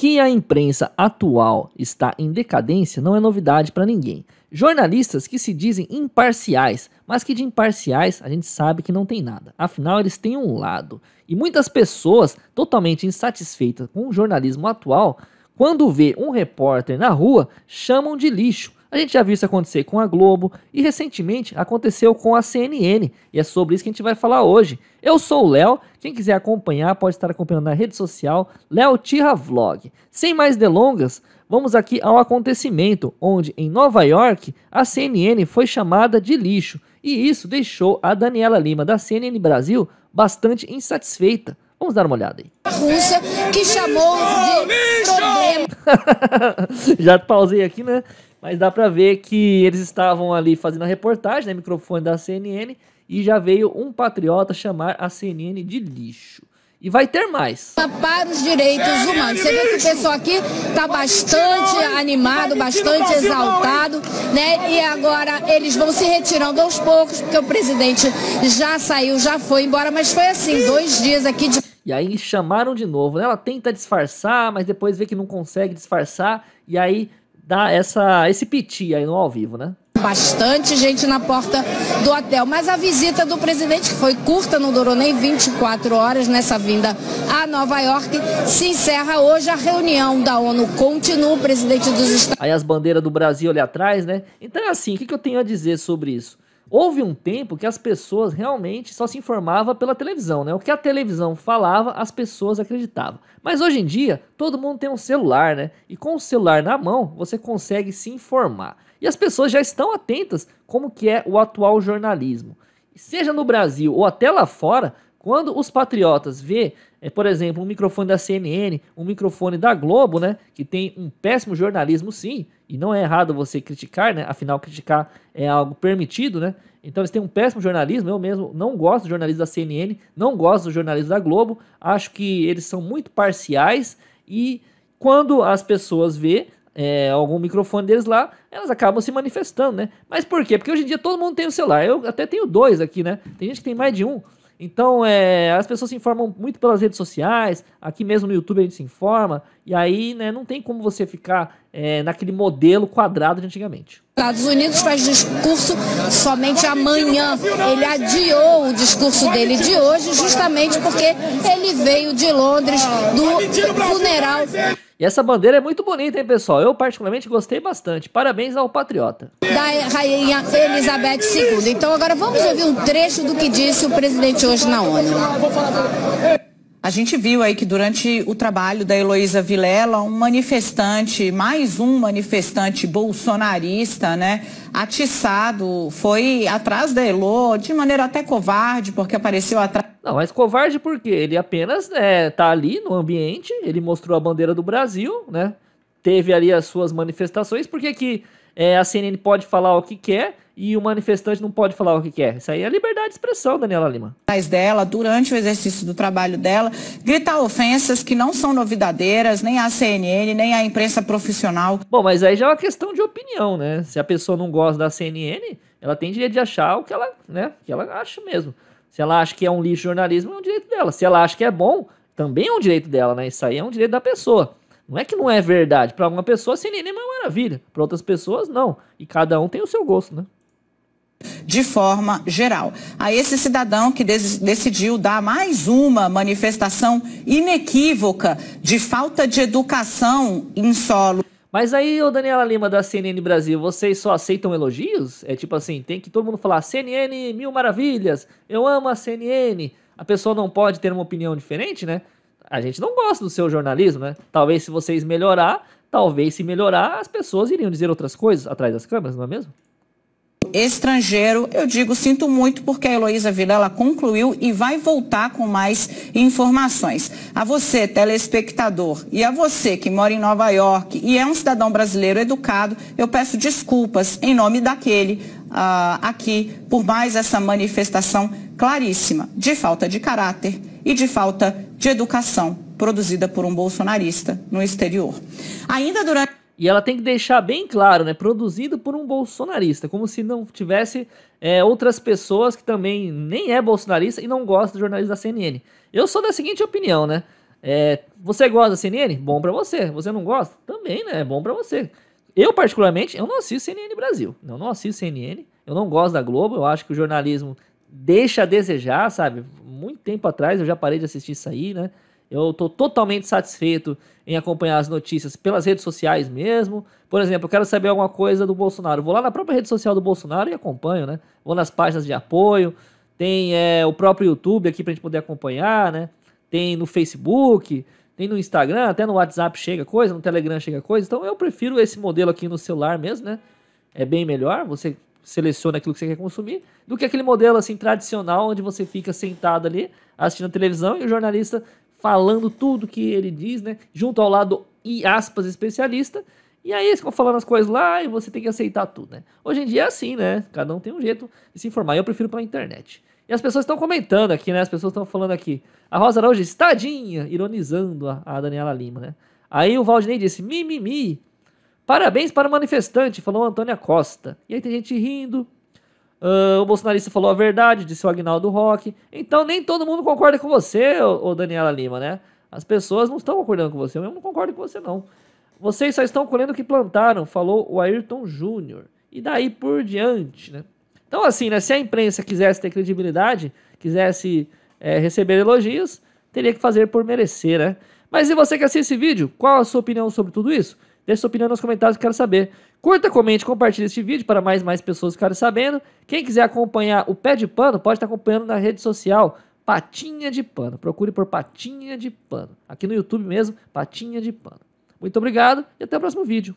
Que a imprensa atual está em decadência não é novidade para ninguém. Jornalistas que se dizem imparciais, mas que de imparciais a gente sabe que não tem nada. Afinal, eles têm um lado. E muitas pessoas totalmente insatisfeitas com o jornalismo atual, quando vê um repórter na rua, chamam de lixo a gente já viu isso acontecer com a Globo e recentemente aconteceu com a CNN, e é sobre isso que a gente vai falar hoje. Eu sou o Léo, quem quiser acompanhar pode estar acompanhando na rede social Léo Tira Vlog. Sem mais delongas, vamos aqui ao acontecimento onde em Nova York a CNN foi chamada de lixo, e isso deixou a Daniela Lima da CNN Brasil bastante insatisfeita. Vamos dar uma olhada aí. A Rússia que chamou de problema. Já pausei aqui, né? Mas dá para ver que eles estavam ali fazendo a reportagem, né, microfone da CNN, e já veio um patriota chamar a CNN de lixo. E vai ter mais. Para os direitos humanos. Você vê que o pessoal aqui está bastante animado, tá bastante exaltado, né? E agora eles vão se retirando aos poucos, porque o presidente já saiu, já foi embora, mas foi assim, dois dias aqui de. E aí chamaram de novo. Né? Ela tenta disfarçar, mas depois vê que não consegue disfarçar. E aí dar essa, esse piti aí no ao vivo, né? Bastante gente na porta do hotel, mas a visita do presidente, que foi curta, não durou nem 24 horas nessa vinda a Nova York, se encerra hoje a reunião da ONU. Continua o presidente dos Estados Aí as bandeiras do Brasil ali atrás, né? Então é assim, o que eu tenho a dizer sobre isso? Houve um tempo que as pessoas realmente só se informavam pela televisão, né? O que a televisão falava, as pessoas acreditavam. Mas hoje em dia, todo mundo tem um celular, né? E com o celular na mão, você consegue se informar. E as pessoas já estão atentas como que é o atual jornalismo. seja no Brasil ou até lá fora, quando os patriotas vê, é, por exemplo, um microfone da CNN, um microfone da Globo, né, que tem um péssimo jornalismo, sim, e não é errado você criticar, né, afinal criticar é algo permitido, né? Então eles têm um péssimo jornalismo, eu mesmo não gosto do jornalismo da CNN, não gosto do jornalismo da Globo, acho que eles são muito parciais e quando as pessoas vê é, algum microfone deles lá, elas acabam se manifestando, né? Mas por quê? Porque hoje em dia todo mundo tem o um celular. Eu até tenho dois aqui, né? Tem gente que tem mais de um. Então, é, as pessoas se informam muito pelas redes sociais, aqui mesmo no YouTube a gente se informa, e aí, né, não tem como você ficar é, naquele modelo quadrado de antigamente. Estados Unidos faz discurso somente amanhã. Ele adiou o discurso dele de hoje justamente porque ele veio de Londres do funeral. E essa bandeira é muito bonita, hein, pessoal? Eu, particularmente, gostei bastante. Parabéns ao patriota. Da rainha Elizabeth II. Então, agora vamos ouvir um trecho do que disse o presidente hoje na ONU. A gente viu aí que durante o trabalho da Heloísa Vilela, um manifestante, mais um manifestante bolsonarista, né, atiçado, foi atrás da Elo, de maneira até covarde, porque apareceu atrás. Não, mas covarde por quê? Ele apenas está né, tá ali no ambiente, ele mostrou a bandeira do Brasil, né? Teve ali as suas manifestações, porque que é, a CNN pode falar o que quer e o manifestante não pode falar o que quer. Isso aí é liberdade de expressão, Daniela Lima. Mas dela, durante o exercício do trabalho dela, gritar ofensas que não são novidadeiras, nem à CNN, nem à imprensa profissional. Bom, mas aí já é uma questão de opinião, né? Se a pessoa não gosta da CNN, ela tem direito de achar o que ela, né, que ela acha mesmo. Se ela acha que é um lixo jornalismo, é um direito dela. Se ela acha que é bom, também é um direito dela, né? Isso aí é um direito da pessoa. Não é que não é verdade. Para uma pessoa, CNN é uma maravilha. Para outras pessoas, não. E cada um tem o seu gosto, né? de forma geral. A esse cidadão que decidiu dar mais uma manifestação inequívoca de falta de educação em solo. Mas aí, ô Daniela Lima da CNN Brasil, vocês só aceitam elogios? É tipo assim, tem que todo mundo falar CNN mil maravilhas, eu amo a CNN. A pessoa não pode ter uma opinião diferente, né? a gente não gosta do seu jornalismo, né? Talvez se vocês melhorar, talvez se melhorar, as pessoas iriam dizer outras coisas atrás das câmeras, não é mesmo? estrangeiro, eu digo sinto muito porque a Heloísa Vilela concluiu e vai voltar com mais informações. A você, telespectador, e a você que mora em Nova York e é um cidadão brasileiro educado, eu peço desculpas em nome daquele uh, aqui por mais essa manifestação claríssima de falta de caráter e de falta de educação produzida por um bolsonarista no exterior. Ainda durante. E ela tem que deixar bem claro, né? Produzido por um bolsonarista, como se não tivesse é, outras pessoas que também nem é bolsonarista e não gosta de jornalismo da CNN. Eu sou da seguinte opinião, né? É, você gosta da CNN? Bom para você. Você não gosta? Também, né? É bom para você. Eu, particularmente, eu não assisto CNN Brasil. Eu não assisto CNN. Eu não gosto da Globo. Eu acho que o jornalismo deixa a desejar, sabe? muito tempo atrás, eu já parei de assistir isso aí, né? Eu estou totalmente satisfeito em acompanhar as notícias pelas redes sociais mesmo. Por exemplo, eu quero saber alguma coisa do Bolsonaro. vou lá na própria rede social do Bolsonaro e acompanho, né? Vou nas páginas de apoio. Tem é, o próprio YouTube aqui para a gente poder acompanhar, né? Tem no Facebook, tem no Instagram, até no WhatsApp chega coisa, no Telegram chega coisa. Então eu prefiro esse modelo aqui no celular mesmo, né? É bem melhor. Você seleciona aquilo que você quer consumir, do que aquele modelo assim tradicional onde você fica sentado ali assistindo a televisão e o jornalista falando tudo que ele diz, né? Junto ao lado e aspas especialista. E aí eles ficam falando as coisas lá e você tem que aceitar tudo, né? Hoje em dia é assim, né? Cada um tem um jeito de se informar. Eu prefiro pela internet. E as pessoas estão comentando aqui, né? As pessoas estão falando aqui. A Rosa Araújo estadinha tadinha, ironizando a, a Daniela Lima, né? Aí o Valdinei disse, mimimi, mi, mi. Parabéns para o manifestante, falou Antônia Costa. E aí tem gente rindo. Uh, o bolsonarista falou a verdade, disse o Agnaldo Rock. Então nem todo mundo concorda com você, o Daniela Lima, né? As pessoas não estão concordando com você. Eu não concordo com você, não. Vocês só estão colhendo o que plantaram, falou o Ayrton Júnior. E daí por diante, né? Então, assim, né? Se a imprensa quisesse ter credibilidade, quisesse é, receber elogios, teria que fazer por merecer, né? Mas e você que assiste esse vídeo, qual a sua opinião sobre tudo isso? Deixe sua opinião nos comentários, quero saber. Curta, comente, compartilhe este vídeo para mais mais pessoas ficarem sabendo. Quem quiser acompanhar o Pé de Pano, pode estar acompanhando na rede social Patinha de Pano. Procure por Patinha de Pano. Aqui no YouTube mesmo, Patinha de Pano. Muito obrigado e até o próximo vídeo.